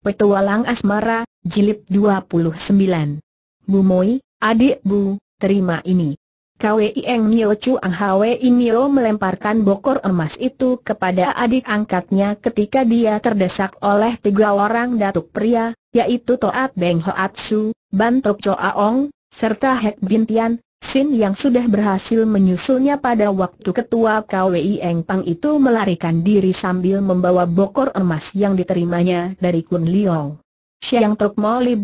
Petualang Asmara, Jilid 29. Bu Moi, adik Bu, terima ini. Kwei Eng Nio Chu Ang Hwei Nio melemparkan bokor emas itu kepada adik angkatnya ketika dia terdesak oleh tiga orang datuk pria, yaitu Toat Beng Hoat Su, Bantok Cho Aong, serta Hek Bintian, Sin yang sudah berhasil menyusulnya pada waktu ketua KWI Eng Pang itu melarikan diri sambil membawa bokor emas yang diterimanya dari Kun Liong. Siang Tok Mo Li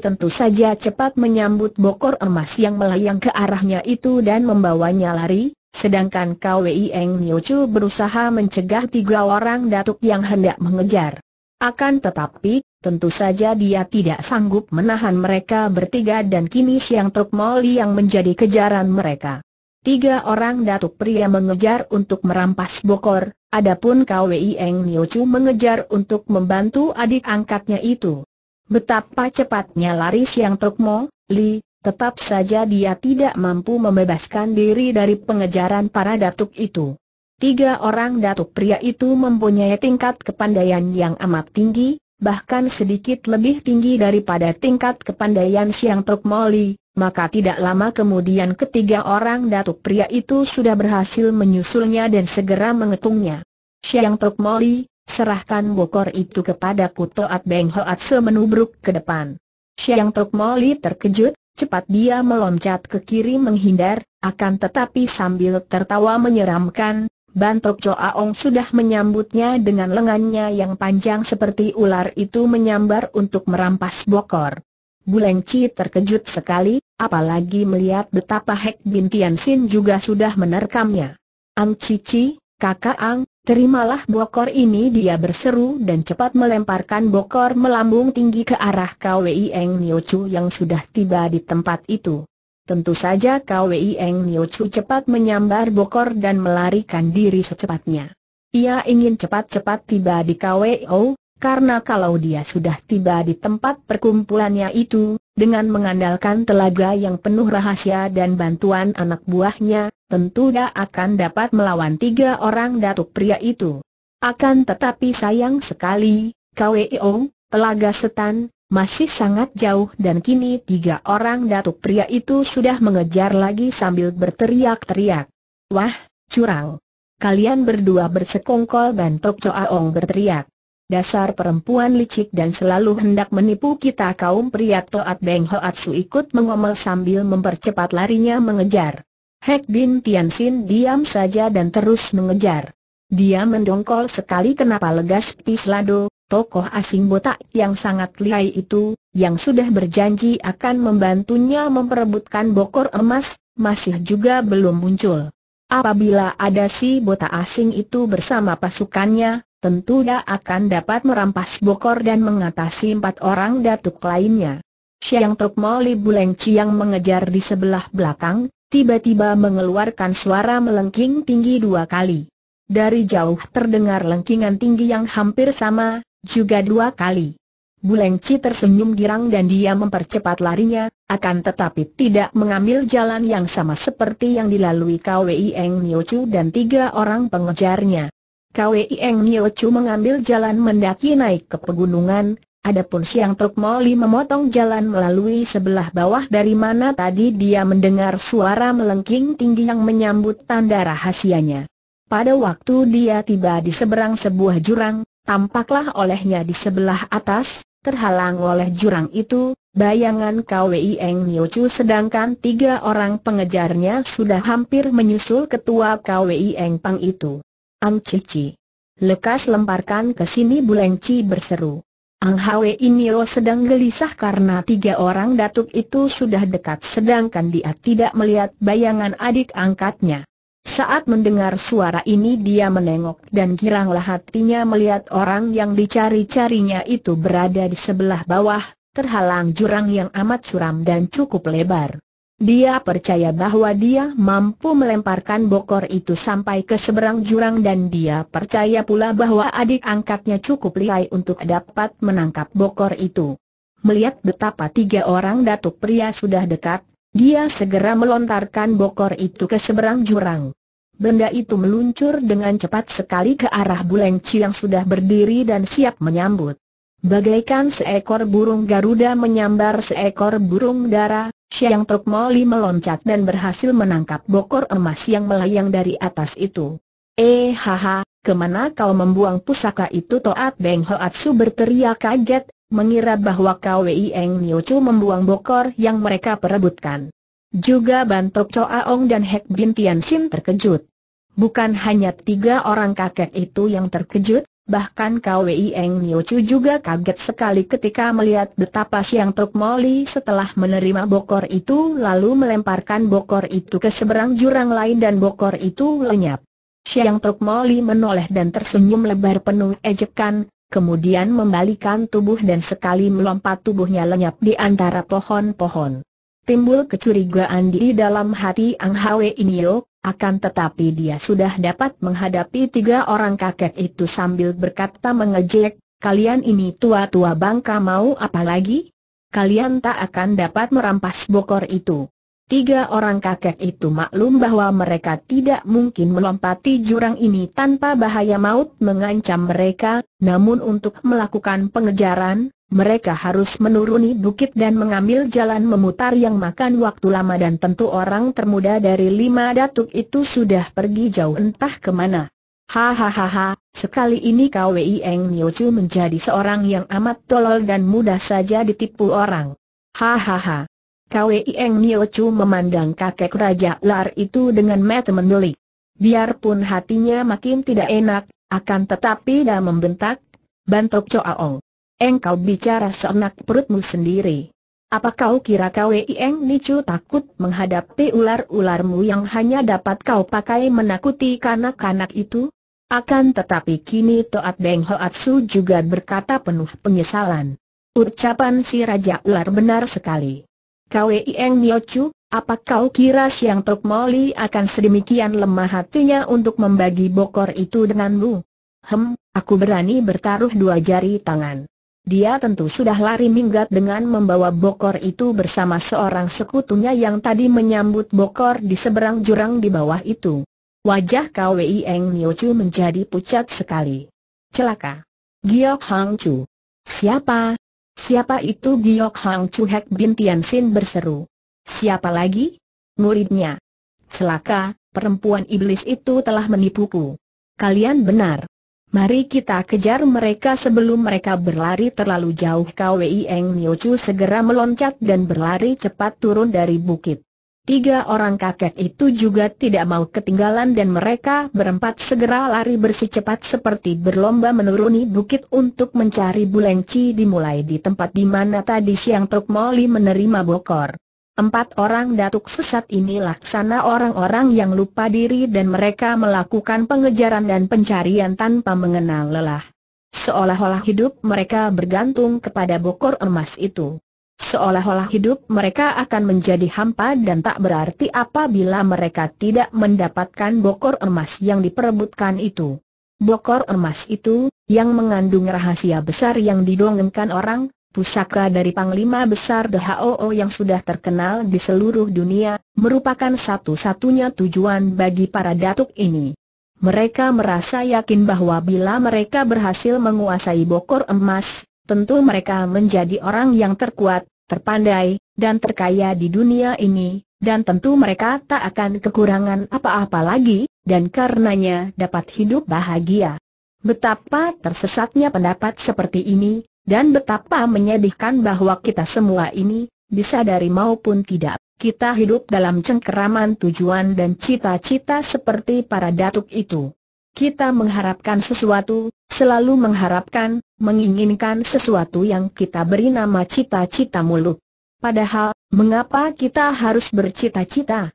tentu saja cepat menyambut bokor emas yang melayang ke arahnya itu dan membawanya lari, sedangkan KWI Eng Niochu berusaha mencegah tiga orang datuk yang hendak mengejar. Akan tetapi, Tentu saja dia tidak sanggup menahan mereka bertiga dan kini Siang Tok Moli yang menjadi kejaran mereka. Tiga orang datuk pria mengejar untuk merampas Bokor, adapun KWI Eng Niochu mengejar untuk membantu adik angkatnya itu. Betapa cepatnya lari Siang Tok Mo, Li, tetap saja dia tidak mampu membebaskan diri dari pengejaran para datuk itu. Tiga orang datuk pria itu mempunyai tingkat kepandaian yang amat tinggi, bahkan sedikit lebih tinggi daripada tingkat kepandaian Siang Tok Moli, maka tidak lama kemudian ketiga orang datuk pria itu sudah berhasil menyusulnya dan segera mengetungnya. Siang Tok Moli, serahkan bokor itu kepada Kutoat Beng Hoat semenubruk ke depan. Siang Tok Moli terkejut, cepat dia meloncat ke kiri menghindar, akan tetapi sambil tertawa menyeramkan, Bantok Aong sudah menyambutnya dengan lengannya yang panjang seperti ular itu menyambar untuk merampas bokor. Bulengci terkejut sekali, apalagi melihat betapa Hek Bin Tian Sin juga sudah menerkamnya. Ang Cici, kakak Ang, terimalah bokor ini dia berseru dan cepat melemparkan bokor melambung tinggi ke arah Kwei Eng Nio Chu yang sudah tiba di tempat itu. Tentu saja Kwei Eng Nio Chu cepat menyambar bokor dan melarikan diri secepatnya. Ia ingin cepat-cepat tiba di KWO, karena kalau dia sudah tiba di tempat perkumpulannya itu, dengan mengandalkan telaga yang penuh rahasia dan bantuan anak buahnya, tentu dia akan dapat melawan tiga orang datuk pria itu. Akan tetapi sayang sekali, KWO, telaga setan, masih sangat jauh dan kini tiga orang datuk pria itu sudah mengejar lagi sambil berteriak-teriak. Wah, curang! Kalian berdua bersekongkol dan bantok Choaong berteriak. Dasar perempuan licik dan selalu hendak menipu kita kaum pria Toat Beng Hoat Su ikut mengomel sambil mempercepat larinya mengejar. Hek Bin Tian Sin diam saja dan terus mengejar. Dia mendongkol sekali kenapa legas Pislado, tokoh asing botak yang sangat lihai itu, yang sudah berjanji akan membantunya memperebutkan bokor emas, masih juga belum muncul. Apabila ada si botak asing itu bersama pasukannya, tentu dia akan dapat merampas bokor dan mengatasi empat orang datuk lainnya. Siang Tok Moli Buleng Chiang mengejar di sebelah belakang, tiba-tiba mengeluarkan suara melengking tinggi dua kali. Dari jauh terdengar lengkingan tinggi yang hampir sama, juga dua kali. Bulengci tersenyum girang dan dia mempercepat larinya, akan tetapi tidak mengambil jalan yang sama seperti yang dilalui Kwei Eng Chu dan tiga orang pengejarnya. Kwei Eng Chu mengambil jalan mendaki naik ke pegunungan, adapun Siang Truk Moli memotong jalan melalui sebelah bawah dari mana tadi dia mendengar suara melengking tinggi yang menyambut tanda rahasianya. Pada waktu dia tiba di seberang sebuah jurang, tampaklah olehnya di sebelah atas, terhalang oleh jurang itu, bayangan KWI Eng sedangkan tiga orang pengejarnya sudah hampir menyusul ketua KWI Eng Pang itu. Ang Cici. Lekas lemparkan ke sini Buleng berseru. Ang Hwe Inio sedang gelisah karena tiga orang datuk itu sudah dekat sedangkan dia tidak melihat bayangan adik angkatnya. Saat mendengar suara ini dia menengok dan giranglah hatinya melihat orang yang dicari-carinya itu berada di sebelah bawah, terhalang jurang yang amat suram dan cukup lebar. Dia percaya bahwa dia mampu melemparkan bokor itu sampai ke seberang jurang dan dia percaya pula bahwa adik angkatnya cukup lihai untuk dapat menangkap bokor itu. Melihat betapa tiga orang datuk pria sudah dekat, dia segera melontarkan bokor itu ke seberang jurang. Benda itu meluncur dengan cepat sekali ke arah Buleng yang sudah berdiri dan siap menyambut. Bagaikan seekor burung Garuda menyambar seekor burung dara, Xiang Tok Moli meloncat dan berhasil menangkap bokor emas yang melayang dari atas itu. Eh haha, kemana kau membuang pusaka itu Toat Beng Hoatsu berteriak kaget, mengira bahwa KWI Eng Niochu membuang bokor yang mereka perebutkan. Juga Bantok Choaong dan Hek Bin Sin terkejut. Bukan hanya tiga orang kakek itu yang terkejut, bahkan KWI Eng Niochu juga kaget sekali ketika melihat betapa Siang Tok Moli setelah menerima bokor itu lalu melemparkan bokor itu ke seberang jurang lain dan bokor itu lenyap. Siang Tok Moli menoleh dan tersenyum lebar penuh ejekan, kemudian membalikan tubuh dan sekali melompat tubuhnya lenyap di antara pohon-pohon. Timbul kecurigaan di dalam hati Ang Hwe Inyo, akan tetapi dia sudah dapat menghadapi tiga orang kakek itu sambil berkata mengejek, kalian ini tua-tua bangka mau apa lagi? Kalian tak akan dapat merampas bokor itu. Tiga orang kakek itu maklum bahwa mereka tidak mungkin melompati jurang ini tanpa bahaya maut mengancam mereka, namun untuk melakukan pengejaran, mereka harus menuruni bukit dan mengambil jalan memutar yang makan waktu lama dan tentu orang termuda dari lima datuk itu sudah pergi jauh entah kemana. Hahaha, sekali ini Kau Wei Eng Niochu menjadi seorang yang amat tolol dan mudah saja ditipu orang. Hahaha. Kwei Eng Nio Chu memandang kakek Raja Lar itu dengan mata mendelik. Biarpun hatinya makin tidak enak, akan tetapi dia membentak, bantok Ong. Engkau bicara seenak perutmu sendiri. Apa kau kira Kwei Eng Nicu takut menghadapi ular-ularmu yang hanya dapat kau pakai menakuti kanak-kanak itu? Akan tetapi kini Toat Beng Hoatsu juga berkata penuh penyesalan. Ucapan si Raja Ular benar sekali. Nio Miochu, apa kau kira Siang Tok Moli akan sedemikian lemah hatinya untuk membagi bokor itu denganmu? Hem, aku berani bertaruh dua jari tangan. Dia tentu sudah lari minggat dengan membawa bokor itu bersama seorang sekutunya yang tadi menyambut bokor di seberang jurang di bawah itu. Wajah Nio Miochu menjadi pucat sekali. Celaka. Giok Hang Chu. Siapa, Siapa itu Giok Hang Chuhek bin Sin berseru. Siapa lagi? Muridnya. Celaka, perempuan iblis itu telah menipuku. Kalian benar. Mari kita kejar mereka sebelum mereka berlari terlalu jauh Kwei Eng Chu segera meloncat dan berlari cepat turun dari bukit. Tiga orang kakek itu juga tidak mau ketinggalan dan mereka berempat segera lari bersih cepat seperti berlomba menuruni bukit untuk mencari Bulengci dimulai di tempat di mana tadi siang Tuk Moli menerima bokor. Empat orang datuk sesat ini laksana orang-orang yang lupa diri dan mereka melakukan pengejaran dan pencarian tanpa mengenal lelah. Seolah-olah hidup mereka bergantung kepada bokor emas itu. Seolah-olah hidup mereka akan menjadi hampa dan tak berarti apabila mereka tidak mendapatkan bokor emas yang diperebutkan itu. Bokor emas itu, yang mengandung rahasia besar yang didongengkan orang, pusaka dari Panglima Besar DHOO yang sudah terkenal di seluruh dunia, merupakan satu-satunya tujuan bagi para datuk ini. Mereka merasa yakin bahwa bila mereka berhasil menguasai bokor emas, tentu mereka menjadi orang yang terkuat, terpandai, dan terkaya di dunia ini, dan tentu mereka tak akan kekurangan apa-apa lagi, dan karenanya dapat hidup bahagia. Betapa tersesatnya pendapat seperti ini, dan betapa menyedihkan bahwa kita semua ini, disadari maupun tidak, kita hidup dalam cengkeraman tujuan dan cita-cita seperti para datuk itu. Kita mengharapkan sesuatu, Selalu mengharapkan, menginginkan sesuatu yang kita beri nama cita-cita muluk. Padahal, mengapa kita harus bercita-cita?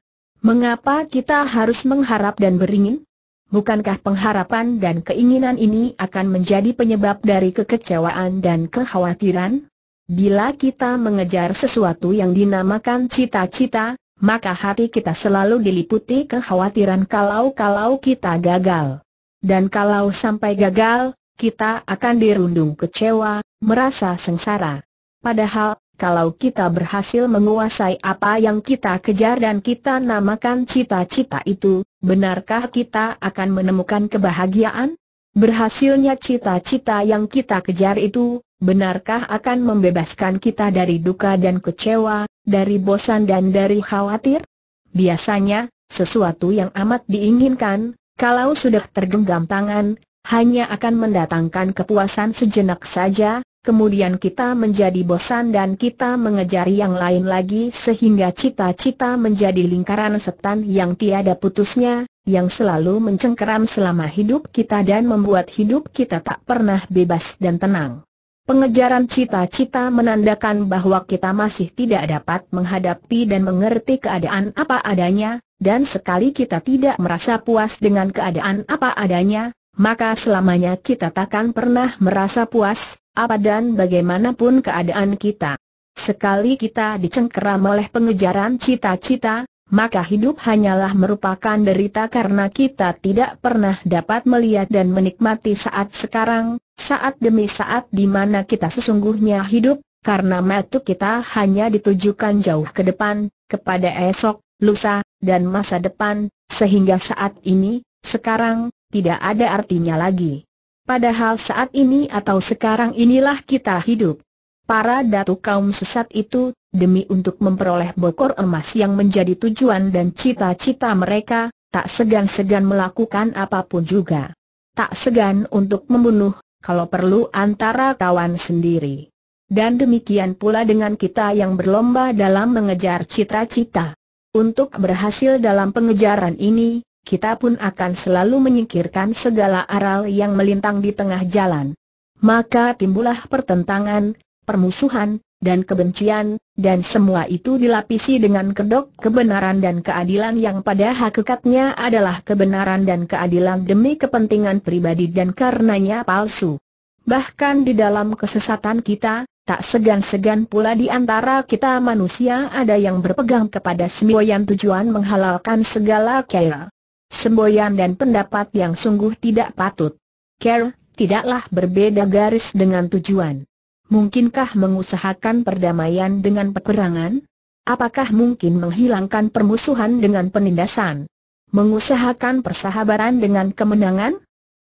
Mengapa kita harus mengharap dan beringin? Bukankah pengharapan dan keinginan ini akan menjadi penyebab dari kekecewaan dan kekhawatiran? Bila kita mengejar sesuatu yang dinamakan cita-cita, maka hati kita selalu diliputi kekhawatiran kalau-kalau kita gagal. Dan kalau sampai gagal, kita akan dirundung kecewa, merasa sengsara. Padahal, kalau kita berhasil menguasai apa yang kita kejar dan kita namakan cita-cita itu, benarkah kita akan menemukan kebahagiaan? Berhasilnya cita-cita yang kita kejar itu, benarkah akan membebaskan kita dari duka dan kecewa, dari bosan dan dari khawatir? Biasanya, sesuatu yang amat diinginkan, kalau sudah tergenggam tangan, hanya akan mendatangkan kepuasan sejenak saja, kemudian kita menjadi bosan dan kita mengejar yang lain lagi sehingga cita-cita menjadi lingkaran setan yang tiada putusnya, yang selalu mencengkeram selama hidup kita dan membuat hidup kita tak pernah bebas dan tenang. Pengejaran cita-cita menandakan bahwa kita masih tidak dapat menghadapi dan mengerti keadaan apa adanya, dan sekali kita tidak merasa puas dengan keadaan apa adanya, maka selamanya kita takkan pernah merasa puas, apa dan bagaimanapun keadaan kita. Sekali kita dicengkeram oleh pengejaran cita-cita, maka hidup hanyalah merupakan derita karena kita tidak pernah dapat melihat dan menikmati saat sekarang, saat demi saat di mana kita sesungguhnya hidup, karena metu kita hanya ditujukan jauh ke depan, kepada esok, lusa, dan masa depan, sehingga saat ini, sekarang, tidak ada artinya lagi. Padahal saat ini atau sekarang inilah kita hidup. Para datu kaum sesat itu, demi untuk memperoleh bokor emas yang menjadi tujuan dan cita-cita mereka, tak segan-segan melakukan apapun juga. Tak segan untuk membunuh, kalau perlu antara kawan sendiri. Dan demikian pula dengan kita yang berlomba dalam mengejar cita-cita. Untuk berhasil dalam pengejaran ini, kita pun akan selalu menyingkirkan segala aral yang melintang di tengah jalan. Maka timbullah pertentangan, permusuhan, dan kebencian, dan semua itu dilapisi dengan kedok kebenaran dan keadilan yang pada hakikatnya adalah kebenaran dan keadilan demi kepentingan pribadi dan karenanya palsu. Bahkan di dalam kesesatan kita, Tak segan-segan pula di antara kita manusia ada yang berpegang kepada semboyan tujuan menghalalkan segala kera. Semboyan dan pendapat yang sungguh tidak patut. Care, tidaklah berbeda garis dengan tujuan. Mungkinkah mengusahakan perdamaian dengan peperangan? Apakah mungkin menghilangkan permusuhan dengan penindasan? Mengusahakan persahabaran dengan kemenangan?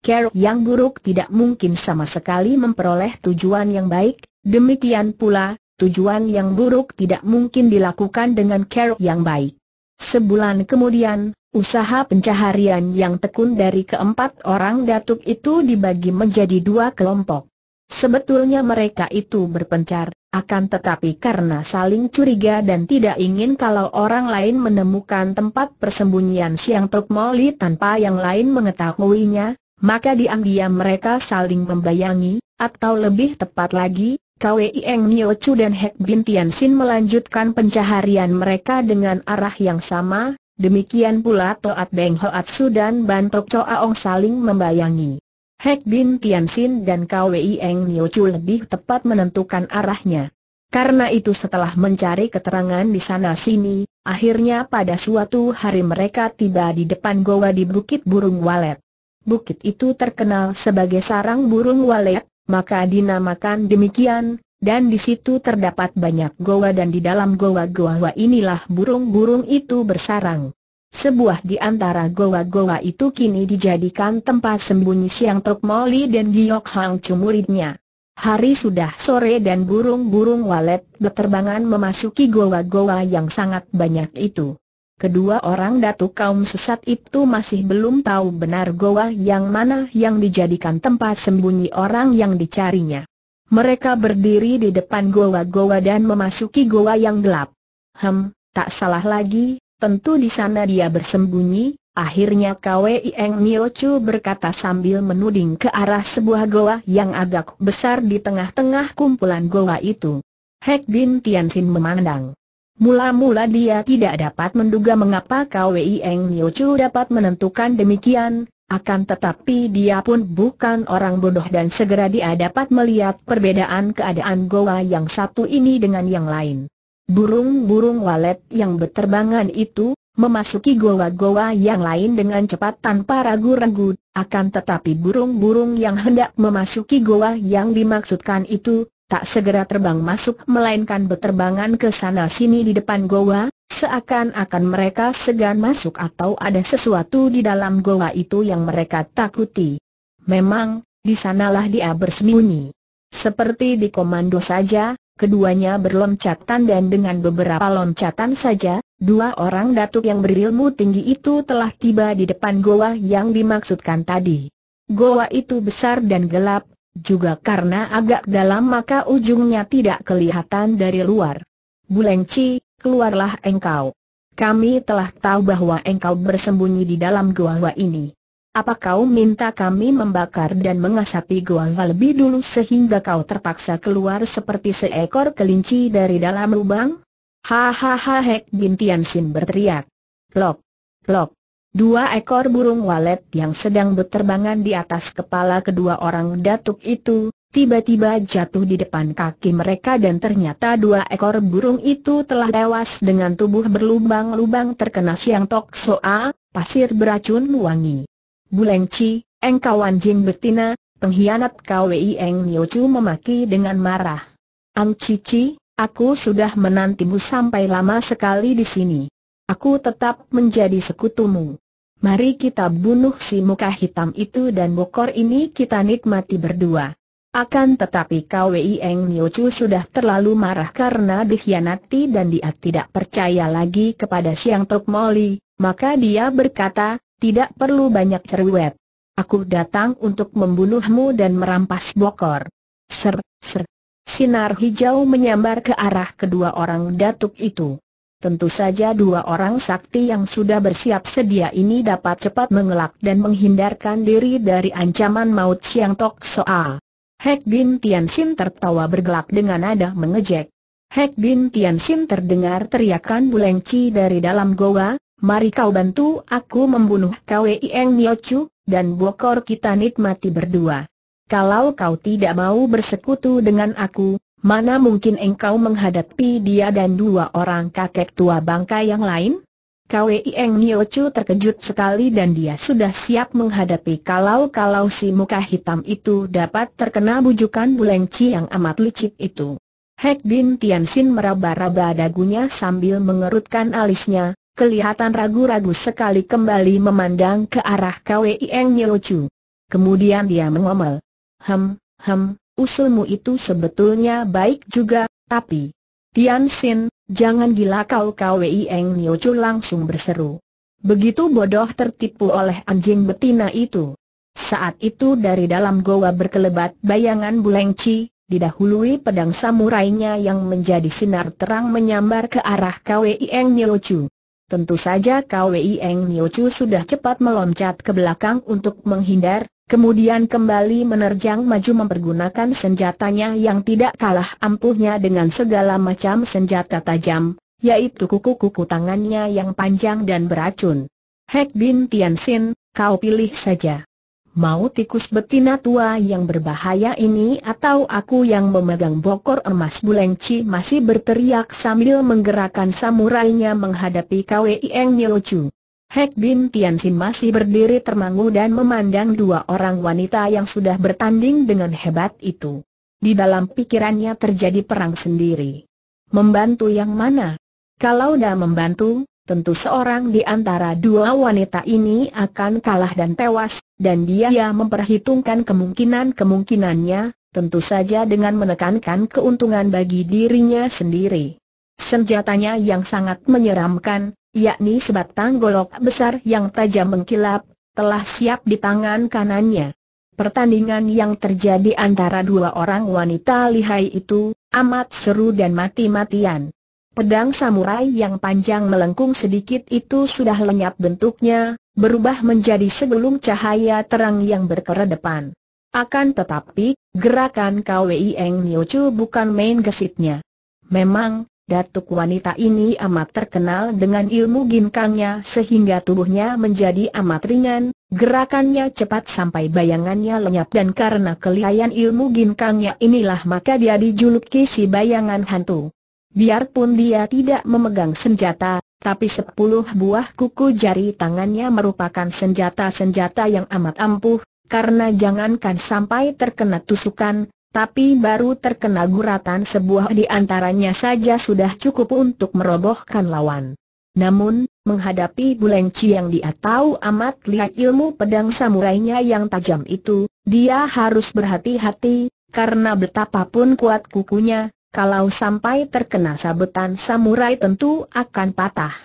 Care yang buruk tidak mungkin sama sekali memperoleh tujuan yang baik, Demikian pula, tujuan yang buruk tidak mungkin dilakukan dengan cara yang baik. Sebulan kemudian, usaha pencaharian yang tekun dari keempat orang datuk itu dibagi menjadi dua kelompok. Sebetulnya mereka itu berpencar, akan tetapi karena saling curiga dan tidak ingin kalau orang lain menemukan tempat persembunyian Siang Tok Moli tanpa yang lain mengetahuinya, maka diam-diam mereka saling membayangi, atau lebih tepat lagi, Kwei Eng Nio Chu dan Hek Bin Tian Sin melanjutkan pencaharian mereka dengan arah yang sama, demikian pula Toat Beng Hoat Su dan Bantok Choa Ong saling membayangi. Hek Bin Tian Sin dan Kwei Eng Nio Chu lebih tepat menentukan arahnya. Karena itu setelah mencari keterangan di sana-sini, akhirnya pada suatu hari mereka tiba di depan goa di Bukit Burung Walet. Bukit itu terkenal sebagai sarang burung walet maka dinamakan demikian, dan di situ terdapat banyak goa dan di dalam goa-goa inilah burung-burung itu bersarang. Sebuah di antara goa-goa itu kini dijadikan tempat sembunyi Siang Tok Moli dan Giok Hang Chu muridnya. Hari sudah sore dan burung-burung walet berterbangan memasuki goa-goa yang sangat banyak itu. Kedua orang datu kaum sesat itu masih belum tahu benar goa yang mana yang dijadikan tempat sembunyi orang yang dicarinya. Mereka berdiri di depan goa-goa dan memasuki goa yang gelap. Hem, tak salah lagi, tentu di sana dia bersembunyi, akhirnya Kwei Eng Nio Chu berkata sambil menuding ke arah sebuah goa yang agak besar di tengah-tengah kumpulan goa itu. Hek Bin Tianxin memandang. Mula-mula dia tidak dapat menduga mengapa Kwei Eng Chu dapat menentukan demikian, akan tetapi dia pun bukan orang bodoh dan segera dia dapat melihat perbedaan keadaan goa yang satu ini dengan yang lain. Burung-burung walet yang berterbangan itu, memasuki goa-goa yang lain dengan cepat tanpa ragu-ragu, akan tetapi burung-burung yang hendak memasuki goa yang dimaksudkan itu, tak segera terbang masuk melainkan berterbangan ke sana-sini di depan goa, seakan-akan mereka segan masuk atau ada sesuatu di dalam goa itu yang mereka takuti. Memang, di sanalah dia bersembunyi. Seperti di komando saja, keduanya berloncatan dan dengan beberapa loncatan saja, dua orang datuk yang berilmu tinggi itu telah tiba di depan goa yang dimaksudkan tadi. Goa itu besar dan gelap, juga karena agak dalam maka ujungnya tidak kelihatan dari luar. Bulengci, keluarlah engkau. Kami telah tahu bahwa engkau bersembunyi di dalam gua ini. Apa kau minta kami membakar dan mengasapi gua lebih dulu sehingga kau terpaksa keluar seperti seekor kelinci dari dalam lubang? Hahaha Hek Bintian sin berteriak. Lok, lok, Dua ekor burung walet yang sedang berterbangan di atas kepala kedua orang datuk itu, tiba-tiba jatuh di depan kaki mereka dan ternyata dua ekor burung itu telah tewas dengan tubuh berlubang-lubang terkena siang tok soa, pasir beracun wangi. Bulengci, engkau anjing betina, pengkhianat KWI Eng Niochu memaki dengan marah. Ang Cici, aku sudah menantimu sampai lama sekali di sini. Aku tetap menjadi sekutumu. Mari kita bunuh si muka hitam itu dan bokor ini kita nikmati berdua. Akan tetapi Kwei Eng Niochu sudah terlalu marah karena dikhianati dan dia tidak percaya lagi kepada Siang Tok Moli, maka dia berkata, tidak perlu banyak cerewet. Aku datang untuk membunuhmu dan merampas bokor. Ser, ser. Sinar hijau menyambar ke arah kedua orang datuk itu. Tentu saja dua orang sakti yang sudah bersiap sedia ini dapat cepat mengelak dan menghindarkan diri dari ancaman maut Siang Tok Soa. Hek Bin Tian tertawa bergelak dengan nada mengejek. Hek Bin Tian terdengar teriakan Buleng dari dalam goa, mari kau bantu aku membunuh Kwei Eng Nio Chu, dan bokor kita nikmati berdua. Kalau kau tidak mau bersekutu dengan aku, Mana mungkin engkau menghadapi dia dan dua orang kakek tua bangka yang lain? Kwei Eng Niochu terkejut sekali dan dia sudah siap menghadapi kalau-kalau si muka hitam itu dapat terkena bujukan bulengci yang amat licik itu. Hek Bin Tianxin meraba-raba dagunya sambil mengerutkan alisnya, kelihatan ragu-ragu sekali kembali memandang ke arah Kwei Eng Niochu. Kemudian dia mengomel. Hem, hem, usulmu itu sebetulnya baik juga, tapi... Tian Xin, jangan gila kau Kwei Eng Niochu langsung berseru. Begitu bodoh tertipu oleh anjing betina itu. Saat itu dari dalam goa berkelebat bayangan Bulengci, didahului pedang samurainya yang menjadi sinar terang menyambar ke arah Kwei Eng Niochu. Tentu saja Kwei Eng Niochu sudah cepat meloncat ke belakang untuk menghindar, Kemudian kembali menerjang maju mempergunakan senjatanya yang tidak kalah ampuhnya dengan segala macam senjata tajam, yaitu kuku-kuku tangannya yang panjang dan beracun. Hek Bin Tianxin, kau pilih saja. Mau tikus betina tua yang berbahaya ini atau aku yang memegang bokor emas Bulengci masih berteriak sambil menggerakkan samurainya menghadapi Kwei Eng Chu. Hek Bin Tianxin masih berdiri termangu dan memandang dua orang wanita yang sudah bertanding dengan hebat itu. Di dalam pikirannya terjadi perang sendiri. Membantu yang mana? Kalau dah membantu, tentu seorang di antara dua wanita ini akan kalah dan tewas, dan dia yang memperhitungkan kemungkinan-kemungkinannya, tentu saja dengan menekankan keuntungan bagi dirinya sendiri. Senjatanya yang sangat menyeramkan, yakni sebatang golok besar yang tajam mengkilap, telah siap di tangan kanannya. Pertandingan yang terjadi antara dua orang wanita lihai itu, amat seru dan mati-matian. Pedang samurai yang panjang melengkung sedikit itu sudah lenyap bentuknya, berubah menjadi sebelum cahaya terang yang berkeredepan. Akan tetapi, gerakan KWI Eng Chu bukan main gesitnya. Memang, Datuk wanita ini amat terkenal dengan ilmu ginkangnya sehingga tubuhnya menjadi amat ringan, gerakannya cepat sampai bayangannya lenyap dan karena kelihayan ilmu ginkangnya inilah maka dia dijuluki si bayangan hantu. Biarpun dia tidak memegang senjata, tapi sepuluh buah kuku jari tangannya merupakan senjata-senjata yang amat ampuh, karena jangankan sampai terkena tusukan, tapi baru terkena guratan sebuah di antaranya saja sudah cukup untuk merobohkan lawan. Namun, menghadapi Buleng yang dia tahu amat lihat ilmu pedang samurainya yang tajam itu, dia harus berhati-hati, karena betapapun kuat kukunya, kalau sampai terkena sabetan samurai tentu akan patah.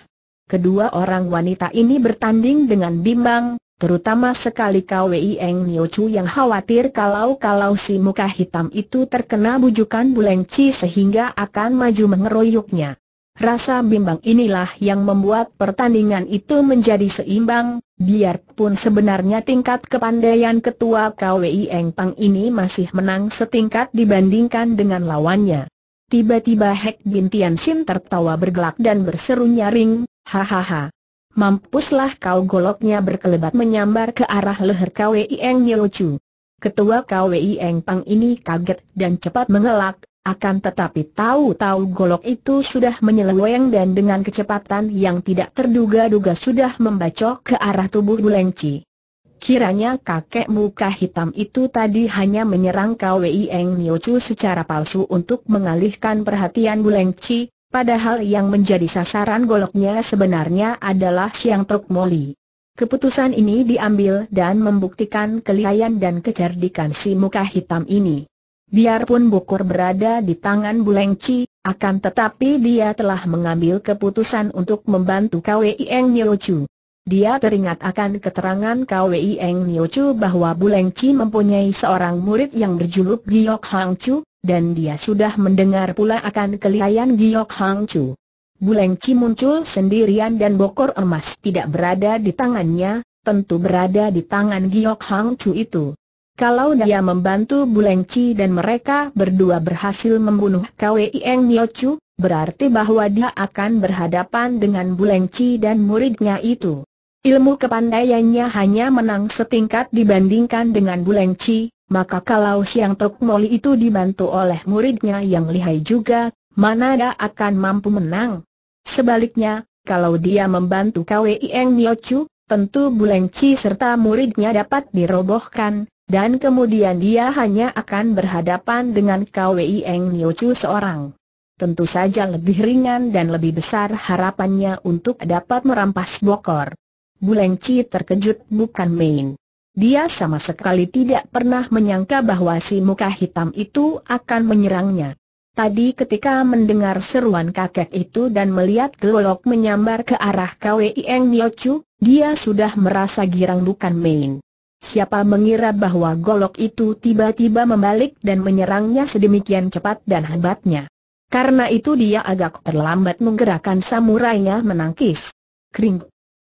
Kedua orang wanita ini bertanding dengan bimbang, Terutama sekali Kwei Eng Nio Chu yang khawatir kalau-kalau si muka hitam itu terkena bujukan Buleng Chi sehingga akan maju mengeroyoknya. Rasa bimbang inilah yang membuat pertandingan itu menjadi seimbang, biarpun sebenarnya tingkat kepandaian ketua Kwei Eng Pang ini masih menang setingkat dibandingkan dengan lawannya. Tiba-tiba Hek Bintian Sin tertawa bergelak dan berseru nyaring, hahaha. Mampuslah kau goloknya berkelebat menyambar ke arah leher Kwieng Nyochu. Ketua Kwieng Pang ini kaget dan cepat mengelak, akan tetapi tahu-tahu golok itu sudah menyeleweng dan dengan kecepatan yang tidak terduga-duga sudah membacok ke arah tubuh Bulengci. Kiranya kakek muka hitam itu tadi hanya menyerang Kwieng Nyochu secara palsu untuk mengalihkan perhatian Bulengci, Padahal yang menjadi sasaran goloknya sebenarnya adalah Siang Tok Moli. Keputusan ini diambil dan membuktikan kelihayan dan kecerdikan si muka hitam ini. Biarpun bukur berada di tangan Bulengci, akan tetapi dia telah mengambil keputusan untuk membantu KWI Eng Niochu. Dia teringat akan keterangan KWI Eng Niochu bahwa Bulengci mempunyai seorang murid yang berjuluk Giok Hang Chu, dan dia sudah mendengar pula akan kelihayan Giok Hang Chu. Buleng Chi muncul sendirian dan bokor emas tidak berada di tangannya, tentu berada di tangan Giok Hang Chu itu. Kalau dia membantu Buleng Chi dan mereka berdua berhasil membunuh Kwei Eng Nio Chu, berarti bahwa dia akan berhadapan dengan Buleng Chi dan muridnya itu. Ilmu kepandaiannya hanya menang setingkat dibandingkan dengan Buleng Chi, maka kalau Siang Tok Moli itu dibantu oleh muridnya yang lihai juga, mana dia akan mampu menang? Sebaliknya, kalau dia membantu Kwieng Niochu, tentu Buleng Chi serta muridnya dapat dirobohkan, dan kemudian dia hanya akan berhadapan dengan Kwieng Niochu seorang. Tentu saja lebih ringan dan lebih besar harapannya untuk dapat merampas Bokor. Buleng Chi terkejut bukan main. Dia sama sekali tidak pernah menyangka bahwa si muka hitam itu akan menyerangnya. Tadi ketika mendengar seruan kakek itu dan melihat gelolok menyambar ke arah KWI Eng Chu, dia sudah merasa girang bukan main. Siapa mengira bahwa golok itu tiba-tiba membalik dan menyerangnya sedemikian cepat dan hebatnya. Karena itu dia agak terlambat menggerakkan samurainya menangkis. Kring.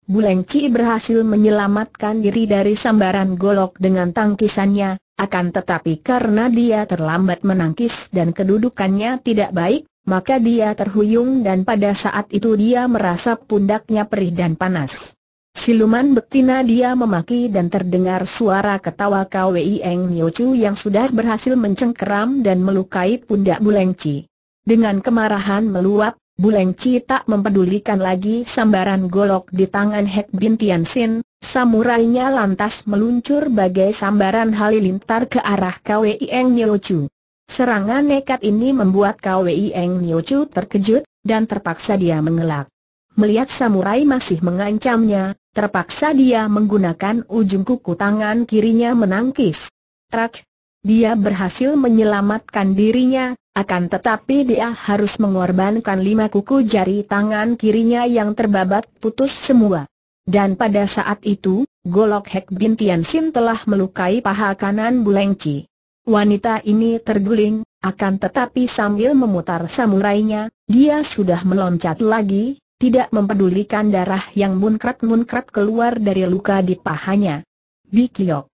Bulengci berhasil menyelamatkan diri dari sambaran golok dengan tangkisannya, akan tetapi karena dia terlambat menangkis dan kedudukannya tidak baik, maka dia terhuyung dan pada saat itu dia merasa pundaknya perih dan panas. Siluman betina dia memaki dan terdengar suara ketawa Kwei Eng Niochu yang sudah berhasil mencengkeram dan melukai pundak Bulengci. Dengan kemarahan meluap, Bulenci tak mempedulikan lagi sambaran golok di tangan Hek Bin Sin, samurainya lantas meluncur bagai sambaran halilintar ke arah KWI Eng Niochu. Serangan nekat ini membuat KWI Eng Niochu terkejut, dan terpaksa dia mengelak. Melihat samurai masih mengancamnya, terpaksa dia menggunakan ujung kuku tangan kirinya menangkis. Trak, dia berhasil menyelamatkan dirinya, akan tetapi dia harus mengorbankan lima kuku jari tangan kirinya yang terbabat putus semua. Dan pada saat itu, golok Hek Bin Sin telah melukai paha kanan Bulengci. Wanita ini terguling, akan tetapi sambil memutar samurainya, dia sudah meloncat lagi, tidak mempedulikan darah yang munkrat-munkrat keluar dari luka di pahanya. Bikiok.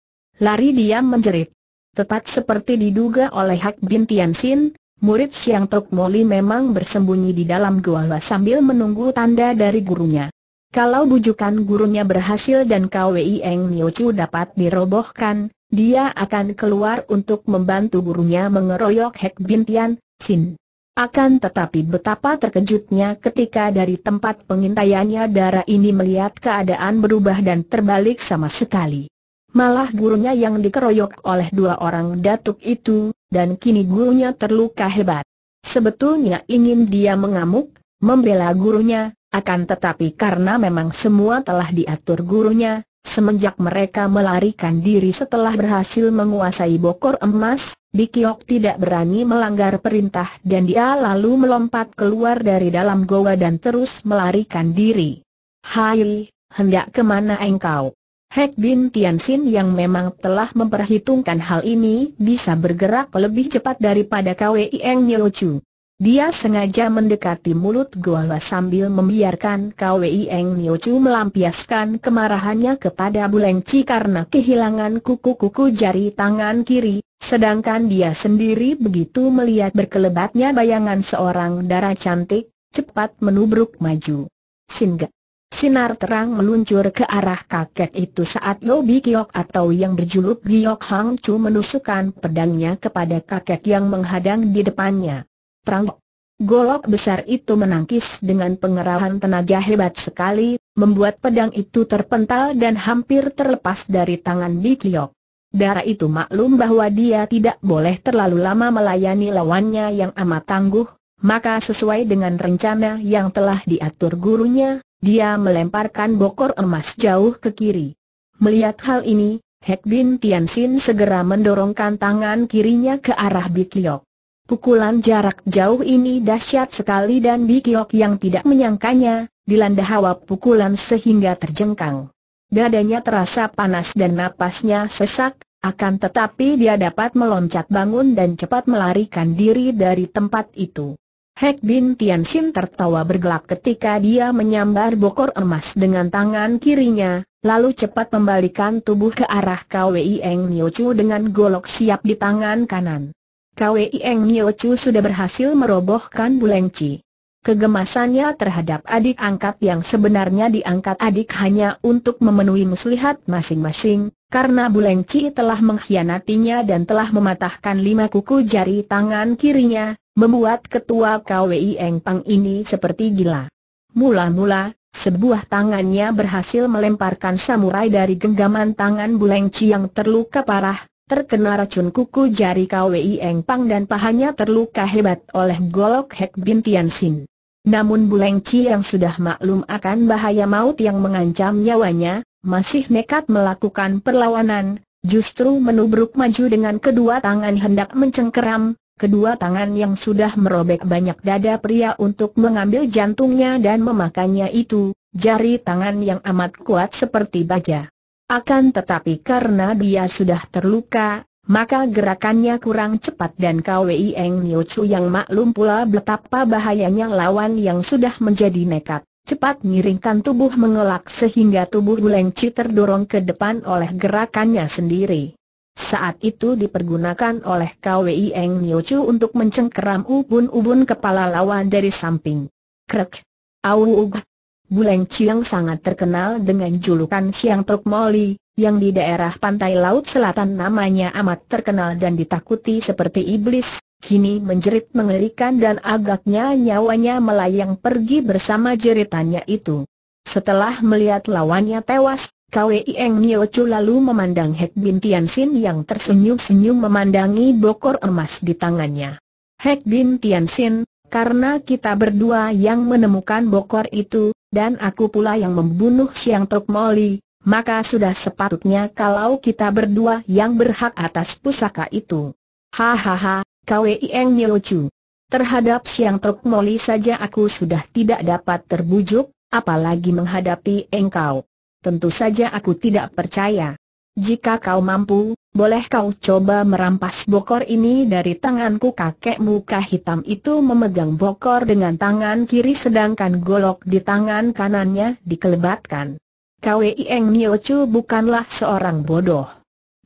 Lari dia menjerit. Tepat seperti diduga oleh Hak Bin Xin, murid Siang Tok Moli memang bersembunyi di dalam gua sambil menunggu tanda dari gurunya. Kalau bujukan gurunya berhasil dan KWI Eng Chu dapat dirobohkan, dia akan keluar untuk membantu gurunya mengeroyok Hak Bintian, Sin. Akan tetapi betapa terkejutnya ketika dari tempat pengintaiannya darah ini melihat keadaan berubah dan terbalik sama sekali. Malah gurunya yang dikeroyok oleh dua orang datuk itu, dan kini gurunya terluka hebat. Sebetulnya ingin dia mengamuk, membela gurunya, akan tetapi karena memang semua telah diatur gurunya, semenjak mereka melarikan diri setelah berhasil menguasai bokor emas, Bikiok tidak berani melanggar perintah dan dia lalu melompat keluar dari dalam goa dan terus melarikan diri. Hai, hendak kemana engkau? Hek Bin Tianxin yang memang telah memperhitungkan hal ini bisa bergerak lebih cepat daripada Kwei Eng Chu. Dia sengaja mendekati mulut Goa sambil membiarkan Kwei Eng Chu melampiaskan kemarahannya kepada Chi karena kehilangan kuku-kuku jari tangan kiri, sedangkan dia sendiri begitu melihat berkelebatnya bayangan seorang darah cantik, cepat menubruk maju. Singgah. Sinar terang meluncur ke arah kakek itu saat Lobi Kiok atau yang berjuluk Giok Hang Chu menusukkan pedangnya kepada kakek yang menghadang di depannya. Prang! Golok besar itu menangkis dengan pengerahan tenaga hebat sekali, membuat pedang itu terpental dan hampir terlepas dari tangan Bi Bikiok. Darah itu maklum bahwa dia tidak boleh terlalu lama melayani lawannya yang amat tangguh, maka sesuai dengan rencana yang telah diatur gurunya, dia melemparkan bokor emas jauh ke kiri. Melihat hal ini, Hek Bin Tianxin segera mendorongkan tangan kirinya ke arah Bikyok. Pukulan jarak jauh ini dahsyat sekali dan Bikyok yang tidak menyangkanya, dilanda hawa pukulan sehingga terjengkang. Dadanya terasa panas dan napasnya sesak, akan tetapi dia dapat meloncat bangun dan cepat melarikan diri dari tempat itu. Hek Bin Tian Xin tertawa bergelak ketika dia menyambar bokor emas dengan tangan kirinya, lalu cepat membalikan tubuh ke arah Kwei Eng Nio Chu dengan golok siap di tangan kanan. Kwei Eng Nio Chu sudah berhasil merobohkan Buleng Chi. Kegemasannya terhadap adik angkat yang sebenarnya diangkat adik hanya untuk memenuhi muslihat masing-masing, karena Buleng Chi telah mengkhianatinya dan telah mematahkan lima kuku jari tangan kirinya, membuat ketua KWI Eng Pang ini seperti gila. Mula-mula, sebuah tangannya berhasil melemparkan samurai dari genggaman tangan Buleng yang terluka parah, terkena racun kuku jari KWI Eng Pang dan pahanya terluka hebat oleh golok Hek Bin Tian Sin. Namun Buleng Chi yang sudah maklum akan bahaya maut yang mengancam nyawanya, masih nekat melakukan perlawanan, justru menubruk maju dengan kedua tangan hendak mencengkeram, kedua tangan yang sudah merobek banyak dada pria untuk mengambil jantungnya dan memakannya itu, jari tangan yang amat kuat seperti baja. Akan tetapi karena dia sudah terluka, maka gerakannya kurang cepat dan Kwei Eng Chu yang maklum pula betapa bahayanya lawan yang sudah menjadi nekat. Cepat miringkan tubuh mengelak sehingga tubuh Bulengci terdorong ke depan oleh gerakannya sendiri. Saat itu dipergunakan oleh KWI Eng Niochu untuk mencengkeram ubun-ubun kepala lawan dari samping. Krek! Auug! Buleng Chiang sangat terkenal dengan julukan Siang Tok Moli, yang di daerah pantai laut selatan namanya amat terkenal dan ditakuti seperti iblis, kini menjerit mengerikan dan agaknya nyawanya melayang pergi bersama jeritannya itu. Setelah melihat lawannya tewas, Kwei Eng Nio Chu lalu memandang Hek Bin Tian Sin yang tersenyum-senyum memandangi bokor emas di tangannya. Hek Bin Tian Sin, karena kita berdua yang menemukan bokor itu, dan aku pula yang membunuh Siang Tok Moli, maka sudah sepatutnya kalau kita berdua yang berhak atas pusaka itu. Hahaha, Kwei Eng Nio Chu. Terhadap Siang Tok Moli saja aku sudah tidak dapat terbujuk, apalagi menghadapi engkau tentu saja aku tidak percaya. Jika kau mampu, boleh kau coba merampas bokor ini dari tanganku kakek muka hitam itu memegang bokor dengan tangan kiri sedangkan golok di tangan kanannya dikelebatkan. Kwei Eng Nio Chu bukanlah seorang bodoh.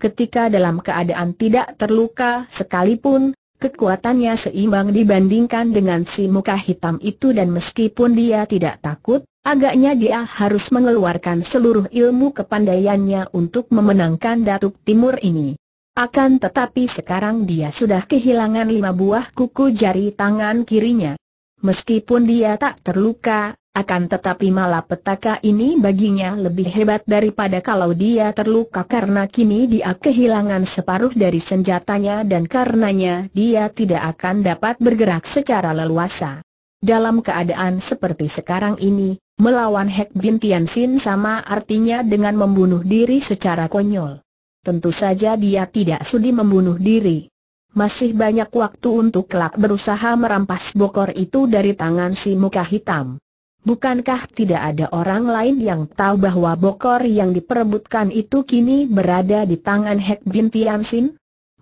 Ketika dalam keadaan tidak terluka sekalipun, Kekuatannya seimbang dibandingkan dengan si muka hitam itu dan meskipun dia tidak takut, agaknya dia harus mengeluarkan seluruh ilmu kepandaiannya untuk memenangkan Datuk Timur ini. Akan tetapi sekarang dia sudah kehilangan lima buah kuku jari tangan kirinya. Meskipun dia tak terluka, akan tetapi malah petaka ini baginya lebih hebat daripada kalau dia terluka karena kini dia kehilangan separuh dari senjatanya dan karenanya dia tidak akan dapat bergerak secara leluasa. Dalam keadaan seperti sekarang ini, melawan Hek Bin Sin sama artinya dengan membunuh diri secara konyol. Tentu saja dia tidak sudi membunuh diri. Masih banyak waktu untuk kelak berusaha merampas bokor itu dari tangan si muka hitam. Bukankah tidak ada orang lain yang tahu bahwa bokor yang diperebutkan itu kini berada di tangan Hek Bin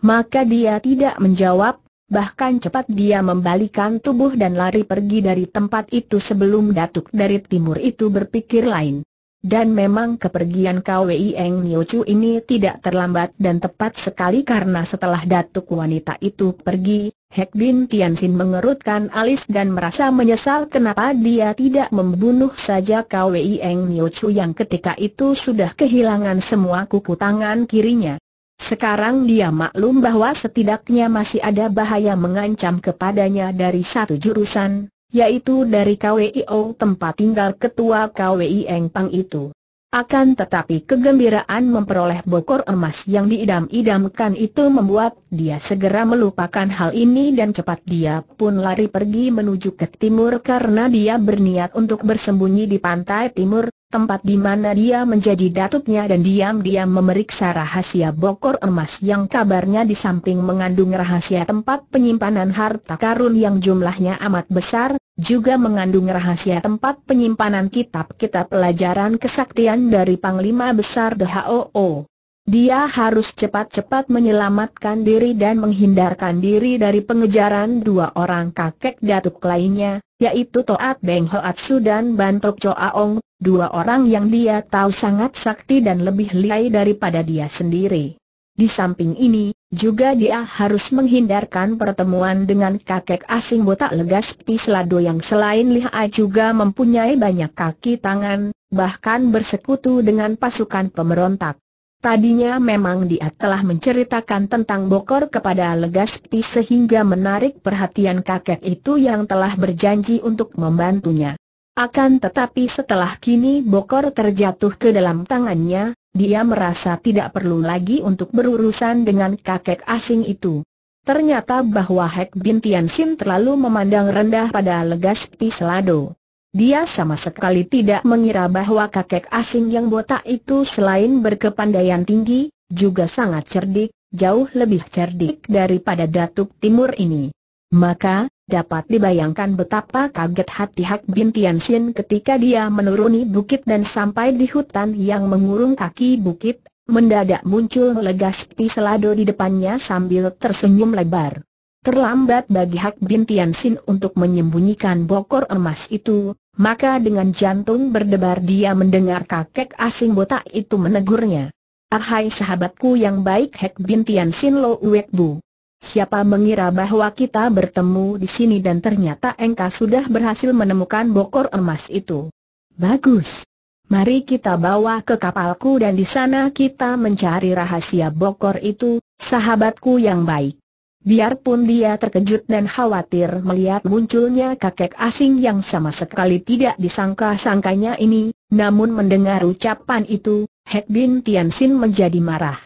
Maka dia tidak menjawab, bahkan cepat dia membalikan tubuh dan lari pergi dari tempat itu sebelum datuk dari timur itu berpikir lain. Dan memang kepergian Kwei Eng Nio ini tidak terlambat dan tepat sekali karena setelah datuk wanita itu pergi, Hek Bin Tianxin mengerutkan alis dan merasa menyesal kenapa dia tidak membunuh saja Kwei Eng Nio yang ketika itu sudah kehilangan semua kuku tangan kirinya. Sekarang dia maklum bahwa setidaknya masih ada bahaya mengancam kepadanya dari satu jurusan, yaitu dari KWIO tempat tinggal ketua KWI Eng Pang itu. Akan tetapi kegembiraan memperoleh bokor emas yang diidam-idamkan itu membuat dia segera melupakan hal ini dan cepat dia pun lari pergi menuju ke timur karena dia berniat untuk bersembunyi di pantai timur, tempat di mana dia menjadi datuknya dan diam-diam memeriksa rahasia bokor emas yang kabarnya di samping mengandung rahasia tempat penyimpanan harta karun yang jumlahnya amat besar, juga mengandung rahasia tempat penyimpanan kitab-kitab pelajaran kesaktian dari Panglima Besar DHOO. Dia harus cepat-cepat menyelamatkan diri dan menghindarkan diri dari pengejaran dua orang kakek datuk lainnya, yaitu Toat Beng Hoatsu dan Bantok Choaong, dua orang yang dia tahu sangat sakti dan lebih liai daripada dia sendiri. Di samping ini, juga dia harus menghindarkan pertemuan dengan kakek asing botak legas Pislado yang selain liha juga mempunyai banyak kaki tangan, bahkan bersekutu dengan pasukan pemberontak. Tadinya memang dia telah menceritakan tentang Bokor kepada Legaspi sehingga menarik perhatian kakek itu yang telah berjanji untuk membantunya. Akan tetapi setelah kini Bokor terjatuh ke dalam tangannya, dia merasa tidak perlu lagi untuk berurusan dengan kakek asing itu. Ternyata bahwa Hek Bin Sin terlalu memandang rendah pada legas Selado. Dia sama sekali tidak mengira bahwa kakek asing yang botak itu selain berkepandaian tinggi, juga sangat cerdik, jauh lebih cerdik daripada Datuk Timur ini. Maka, dapat dibayangkan betapa kaget hati Hak Bin Xin ketika dia menuruni bukit dan sampai di hutan yang mengurung kaki bukit, mendadak muncul Legaspi Selado di depannya sambil tersenyum lebar. Terlambat bagi Hak Bin Xin untuk menyembunyikan bokor emas itu, maka dengan jantung berdebar dia mendengar kakek asing botak itu menegurnya. Ahai sahabatku yang baik Hak Bin Xin Lo Uek Bu. Siapa mengira bahwa kita bertemu di sini dan ternyata engkau sudah berhasil menemukan bokor emas itu. Bagus. Mari kita bawa ke kapalku dan di sana kita mencari rahasia bokor itu, sahabatku yang baik. Biarpun dia terkejut dan khawatir melihat munculnya kakek asing yang sama sekali tidak disangka-sangkanya ini, namun mendengar ucapan itu, Hek Bin Tianxin menjadi marah.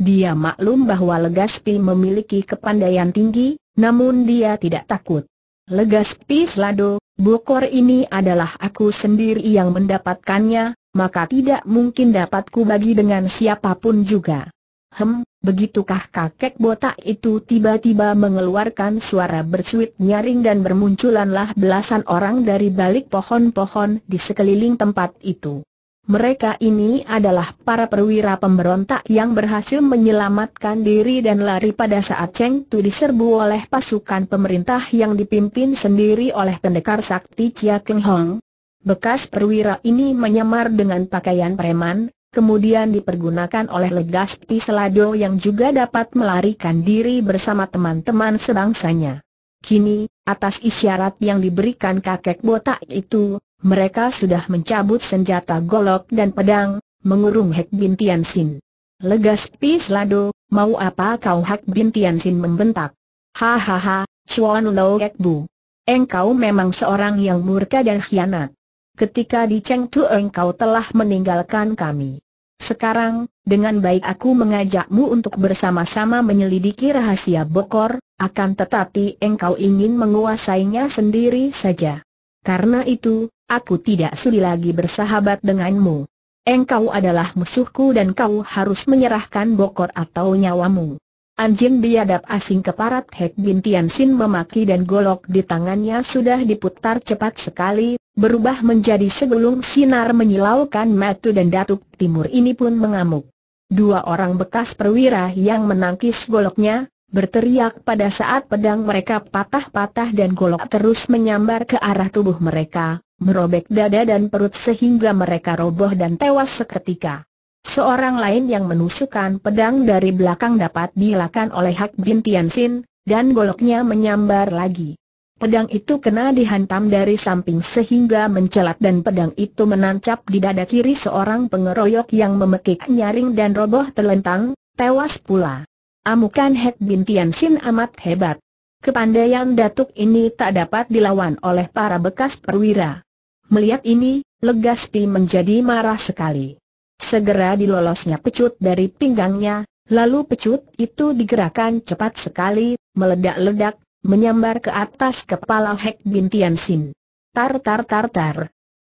Dia maklum bahwa Legaspi memiliki kepandaian tinggi, namun dia tidak takut. Legaspi Slado, bukor ini adalah aku sendiri yang mendapatkannya, maka tidak mungkin dapat kubagi dengan siapapun juga. Hem, begitukah kakek botak itu tiba-tiba mengeluarkan suara bersuit nyaring dan bermunculanlah belasan orang dari balik pohon-pohon di sekeliling tempat itu mereka ini adalah para perwira pemberontak yang berhasil menyelamatkan diri dan lari pada saat Cheng Tu diserbu oleh pasukan pemerintah yang dipimpin sendiri oleh pendekar sakti Chia Keng Hong. Bekas perwira ini menyamar dengan pakaian preman, kemudian dipergunakan oleh Legaspi Selado yang juga dapat melarikan diri bersama teman-teman sebangsanya. Kini, atas isyarat yang diberikan kakek botak itu, mereka sudah mencabut senjata golok dan pedang, mengurung Hek Bin Tian Sin. Legas Pis Lado, mau apa kau Hek Bin Tian Sin membentak? Hahaha, Chuan Lo Hek Bu. Engkau memang seorang yang murka dan khianat. Ketika di Chengtu engkau telah meninggalkan kami. Sekarang, dengan baik aku mengajakmu untuk bersama-sama menyelidiki rahasia Bokor, akan tetapi engkau ingin menguasainya sendiri saja. Karena itu, aku tidak sudi lagi bersahabat denganmu. Engkau adalah musuhku dan kau harus menyerahkan bokor atau nyawamu. Anjing biadab asing keparat Hek Bin Tian Sin memaki dan golok di tangannya sudah diputar cepat sekali, berubah menjadi segelung sinar menyilaukan matu dan datuk timur ini pun mengamuk. Dua orang bekas perwira yang menangkis goloknya, berteriak pada saat pedang mereka patah-patah dan golok terus menyambar ke arah tubuh mereka, merobek dada dan perut sehingga mereka roboh dan tewas seketika. Seorang lain yang menusukkan pedang dari belakang dapat dilakukan oleh Hak Bin Tiansin, dan goloknya menyambar lagi. Pedang itu kena dihantam dari samping sehingga mencelat dan pedang itu menancap di dada kiri seorang pengeroyok yang memekik nyaring dan roboh telentang, tewas pula. Amukan Hak Bin Tiansin amat hebat. Kepandaian Datuk ini tak dapat dilawan oleh para bekas perwira. Melihat ini, Legasti menjadi marah sekali. Segera dilolosnya pecut dari pinggangnya, lalu pecut itu digerakkan cepat sekali, meledak-ledak, menyambar ke atas kepala Hek Bin Sin. Tar tar tar tar.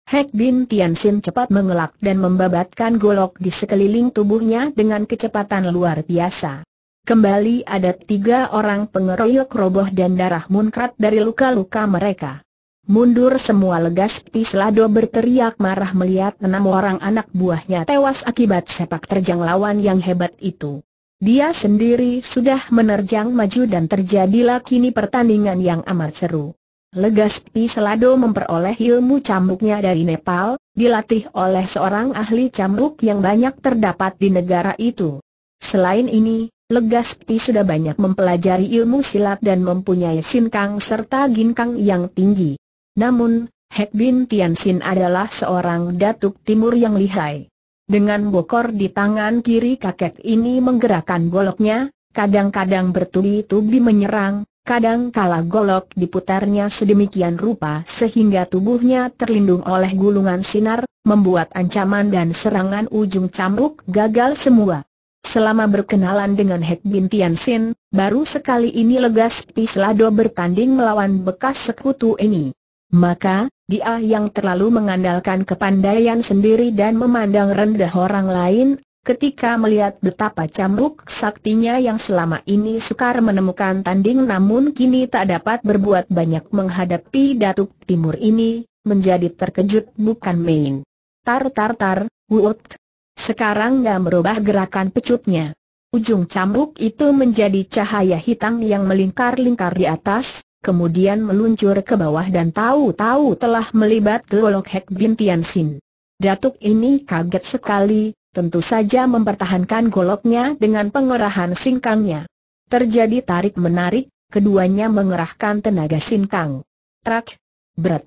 Hek Bin Sin cepat mengelak dan membabatkan golok di sekeliling tubuhnya dengan kecepatan luar biasa. Kembali ada tiga orang pengeroyok roboh dan darah munkrat dari luka-luka mereka. Mundur semua legas Pislado berteriak marah melihat enam orang anak buahnya tewas akibat sepak terjang lawan yang hebat itu. Dia sendiri sudah menerjang maju dan terjadilah kini pertandingan yang amat seru. Legas Pislado memperoleh ilmu cambuknya dari Nepal, dilatih oleh seorang ahli cambuk yang banyak terdapat di negara itu. Selain ini, Pi sudah banyak mempelajari ilmu silat dan mempunyai sinkang serta ginkang yang tinggi. Namun, Hek Bin Tianxin adalah seorang datuk timur yang lihai. Dengan bokor di tangan kiri kakek ini menggerakkan goloknya, kadang-kadang bertubi-tubi menyerang, kadang kala golok diputarnya sedemikian rupa sehingga tubuhnya terlindung oleh gulungan sinar, membuat ancaman dan serangan ujung cambuk gagal semua. Selama berkenalan dengan Hek Bin Tianxin, baru sekali ini Legas Pislado bertanding melawan bekas sekutu ini. Maka, dia yang terlalu mengandalkan kepandaian sendiri dan memandang rendah orang lain, ketika melihat betapa cambuk saktinya yang selama ini sukar menemukan tanding namun kini tak dapat berbuat banyak menghadapi Datuk Timur ini, menjadi terkejut bukan main. Tar tar tar, wut! Sekarang gak merubah gerakan pecutnya. Ujung cambuk itu menjadi cahaya hitam yang melingkar-lingkar di atas, kemudian meluncur ke bawah dan tahu-tahu telah melibat golok Hek Bin Tian Sin. Datuk ini kaget sekali, tentu saja mempertahankan goloknya dengan pengerahan singkangnya. Terjadi tarik-menarik, keduanya mengerahkan tenaga singkang. Trak, berat.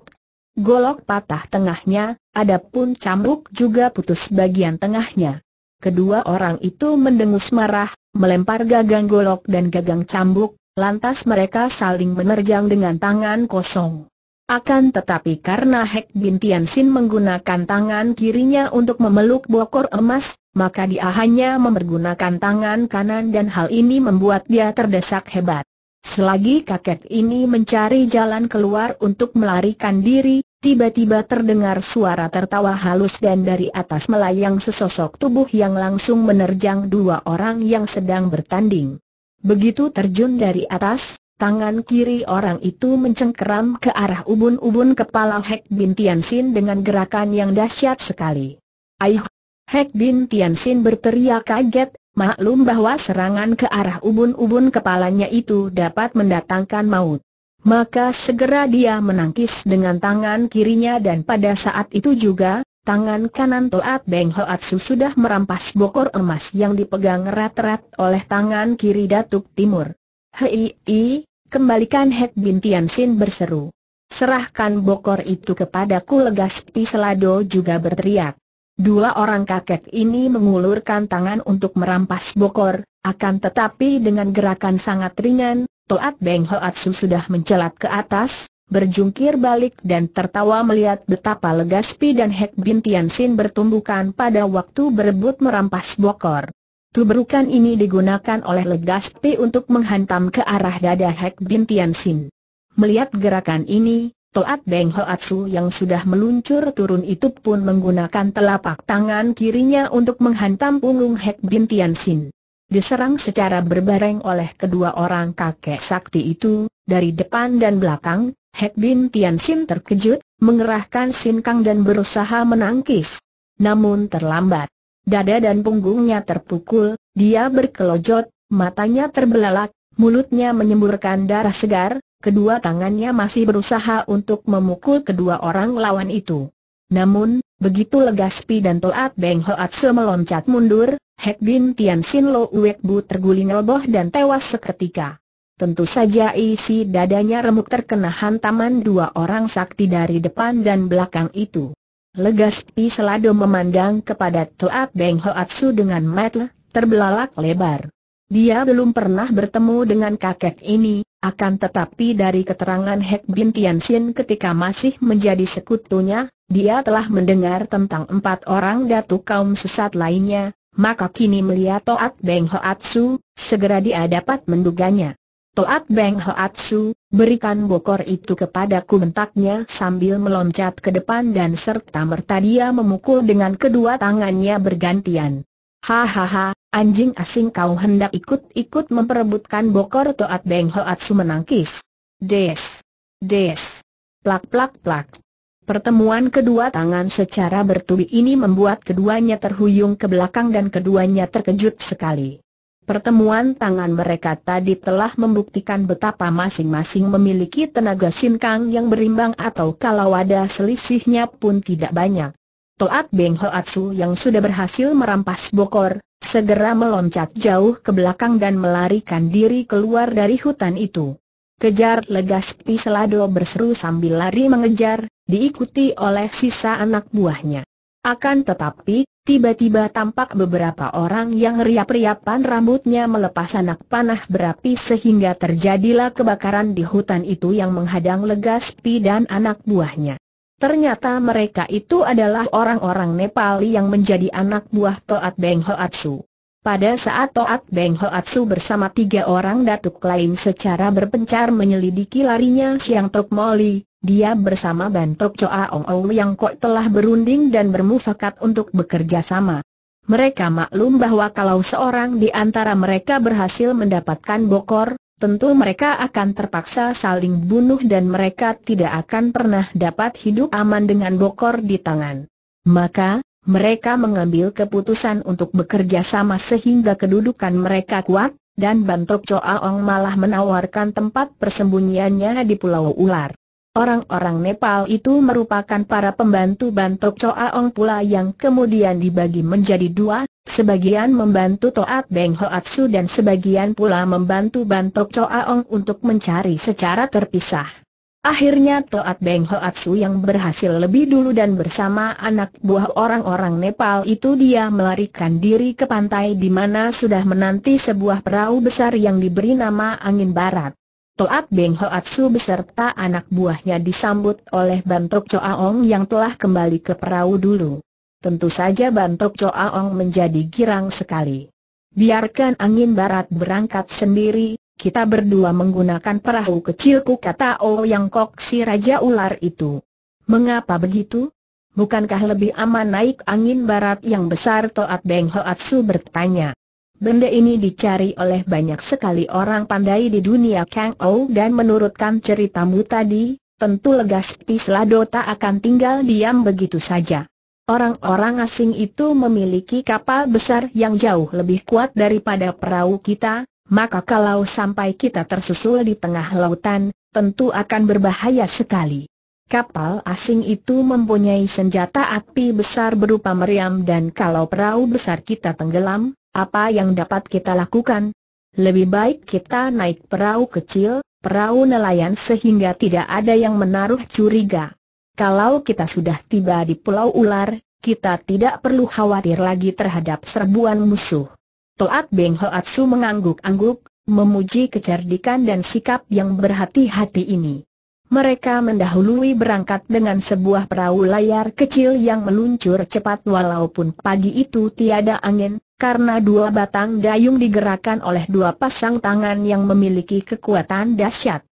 Golok patah tengahnya, adapun cambuk juga putus bagian tengahnya. Kedua orang itu mendengus marah, melempar gagang golok dan gagang cambuk, Lantas mereka saling menerjang dengan tangan kosong. Akan tetapi karena Hek Bin Sin menggunakan tangan kirinya untuk memeluk bokor emas, maka dia hanya mempergunakan tangan kanan dan hal ini membuat dia terdesak hebat. Selagi kakek ini mencari jalan keluar untuk melarikan diri, tiba-tiba terdengar suara tertawa halus dan dari atas melayang sesosok tubuh yang langsung menerjang dua orang yang sedang bertanding. Begitu terjun dari atas, tangan kiri orang itu mencengkeram ke arah ubun-ubun kepala Hek Bin Tiansin dengan gerakan yang dahsyat sekali. Aih! Hek Bin Tiansin berteriak kaget, maklum bahwa serangan ke arah ubun-ubun kepalanya itu dapat mendatangkan maut. Maka segera dia menangkis dengan tangan kirinya dan pada saat itu juga, Tangan kanan Toat Beng Su sudah merampas bokor emas yang dipegang erat-erat oleh tangan kiri Datuk Timur. Hei, i, kembalikan Het Bin Tian Sin berseru. Serahkan bokor itu kepadaku legas Selado juga berteriak. Dua orang kakek ini mengulurkan tangan untuk merampas bokor, akan tetapi dengan gerakan sangat ringan, Toat Beng Su sudah mencelat ke atas, berjungkir balik dan tertawa melihat betapa Legaspi dan Hek Bin Sin bertumbukan pada waktu berebut merampas Bokor. Tubrukan ini digunakan oleh Legaspi untuk menghantam ke arah dada Hek Bin Sin. Melihat gerakan ini, Toat Beng Hoatsu yang sudah meluncur turun itu pun menggunakan telapak tangan kirinya untuk menghantam punggung Hek Bin Sin. Diserang secara berbareng oleh kedua orang kakek sakti itu, dari depan dan belakang, Hek Bin Tian Sin terkejut, mengerahkan sinkang dan berusaha menangkis. Namun terlambat. Dada dan punggungnya terpukul, dia berkelojot, matanya terbelalak, mulutnya menyemburkan darah segar, kedua tangannya masih berusaha untuk memukul kedua orang lawan itu. Namun, begitu Legaspi dan Toat Beng Hoat Se meloncat mundur, Hek Bin Tian Sin Lo Uwek Bu terguling roboh dan tewas seketika. Tentu saja isi dadanya remuk terkena hantaman dua orang sakti dari depan dan belakang itu. Pi Selado memandang kepada Toat Beng Hoatsu dengan mata terbelalak lebar. Dia belum pernah bertemu dengan kakek ini, akan tetapi dari keterangan Hek Bin ketika masih menjadi sekutunya, dia telah mendengar tentang empat orang datu kaum sesat lainnya, maka kini melihat Toat Beng Hoatsu, segera dia dapat menduganya. Toat Beng Hoatsu, berikan bokor itu kepadaku mentaknya, sambil meloncat ke depan dan serta merta dia memukul dengan kedua tangannya bergantian. Hahaha, anjing asing kau hendak ikut-ikut memperebutkan bokor Toat Beng Hoatsu menangkis. Des. Des. Plak plak plak. Pertemuan kedua tangan secara bertubi ini membuat keduanya terhuyung ke belakang dan keduanya terkejut sekali. Pertemuan tangan mereka tadi telah membuktikan betapa masing-masing memiliki tenaga sinkang yang berimbang atau kalau ada selisihnya pun tidak banyak. Toat Beng Hoatsu yang sudah berhasil merampas bokor, segera meloncat jauh ke belakang dan melarikan diri keluar dari hutan itu. Kejar Legaspi Piselado berseru sambil lari mengejar, diikuti oleh sisa anak buahnya. Akan tetapi, tiba-tiba tampak beberapa orang yang riap-riapan rambutnya melepas anak panah berapi sehingga terjadilah kebakaran di hutan itu yang menghadang pi dan anak buahnya. Ternyata mereka itu adalah orang-orang Nepali yang menjadi anak buah Toat Beng Hoatsu. Pada saat Toat Beng Hoatsu bersama tiga orang datuk lain secara berpencar menyelidiki larinya Siang Tok Moli, dia bersama Bantok Choa Ong Ong yang kok telah berunding dan bermufakat untuk bekerja sama. Mereka maklum bahwa kalau seorang di antara mereka berhasil mendapatkan bokor, tentu mereka akan terpaksa saling bunuh dan mereka tidak akan pernah dapat hidup aman dengan bokor di tangan. Maka, mereka mengambil keputusan untuk bekerja sama sehingga kedudukan mereka kuat, dan Bantok Choaong malah menawarkan tempat persembunyiannya di Pulau Ular. Orang-orang Nepal itu merupakan para pembantu Bantok Choaong pula yang kemudian dibagi menjadi dua, sebagian membantu Toat Beng Hoatsu dan sebagian pula membantu Bantok Choaong untuk mencari secara terpisah. Akhirnya Toat Beng Hoatsu yang berhasil lebih dulu dan bersama anak buah orang-orang Nepal itu dia melarikan diri ke pantai di mana sudah menanti sebuah perahu besar yang diberi nama Angin Barat. Toat Beng Hoatsu beserta anak buahnya disambut oleh Bantok Choaong yang telah kembali ke perahu dulu. Tentu saja Bantok Choaong menjadi girang sekali. Biarkan angin barat berangkat sendiri, kita berdua menggunakan perahu kecilku kata O oh, Yang Kok si Raja Ular itu. Mengapa begitu? Bukankah lebih aman naik angin barat yang besar Toat Beng Atsu bertanya. Benda ini dicari oleh banyak sekali orang pandai di dunia Kang O dan menurutkan ceritamu tadi, tentu legas Pislado tak akan tinggal diam begitu saja. Orang-orang asing itu memiliki kapal besar yang jauh lebih kuat daripada perahu kita, maka kalau sampai kita tersusul di tengah lautan, tentu akan berbahaya sekali. Kapal asing itu mempunyai senjata api besar berupa meriam dan kalau perahu besar kita tenggelam, apa yang dapat kita lakukan? Lebih baik kita naik perahu kecil, perahu nelayan sehingga tidak ada yang menaruh curiga. Kalau kita sudah tiba di Pulau Ular, kita tidak perlu khawatir lagi terhadap serbuan musuh. Toat Beng Hoatsu mengangguk-angguk, memuji kecerdikan dan sikap yang berhati-hati ini. Mereka mendahului berangkat dengan sebuah perahu layar kecil yang meluncur cepat walaupun pagi itu tiada angin, karena dua batang dayung digerakkan oleh dua pasang tangan yang memiliki kekuatan dahsyat.